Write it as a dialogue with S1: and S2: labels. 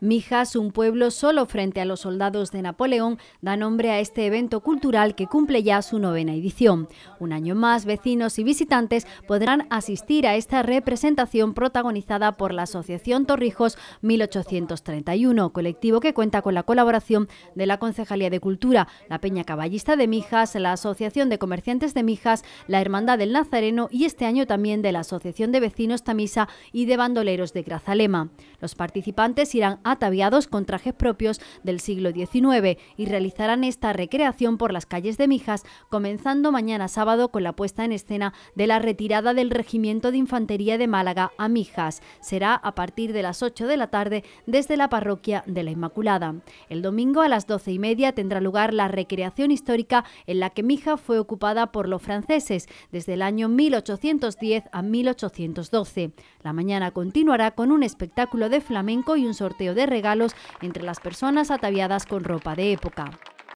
S1: Mijas, un pueblo solo frente a los soldados de Napoleón, da nombre a este evento cultural que cumple ya su novena edición. Un año más, vecinos y visitantes podrán asistir a esta representación protagonizada por la Asociación Torrijos 1831, colectivo que cuenta con la colaboración de la Concejalía de Cultura, la Peña Caballista de Mijas, la Asociación de Comerciantes de Mijas, la Hermandad del Nazareno y este año también de la Asociación de Vecinos Tamisa y de Bandoleros de Grazalema. Los participantes irán ataviados con trajes propios del siglo XIX y realizarán esta recreación por las calles de Mijas, comenzando mañana sábado con la puesta en escena de la retirada del Regimiento de Infantería de Málaga a Mijas. Será a partir de las 8 de la tarde desde la parroquia de la Inmaculada. El domingo a las 12 y media tendrá lugar la recreación histórica en la que Mijas fue ocupada por los franceses desde el año 1810 a 1812. La mañana continuará con un espectáculo de flamenco y un sorteo de regalos entre las personas ataviadas con ropa de época.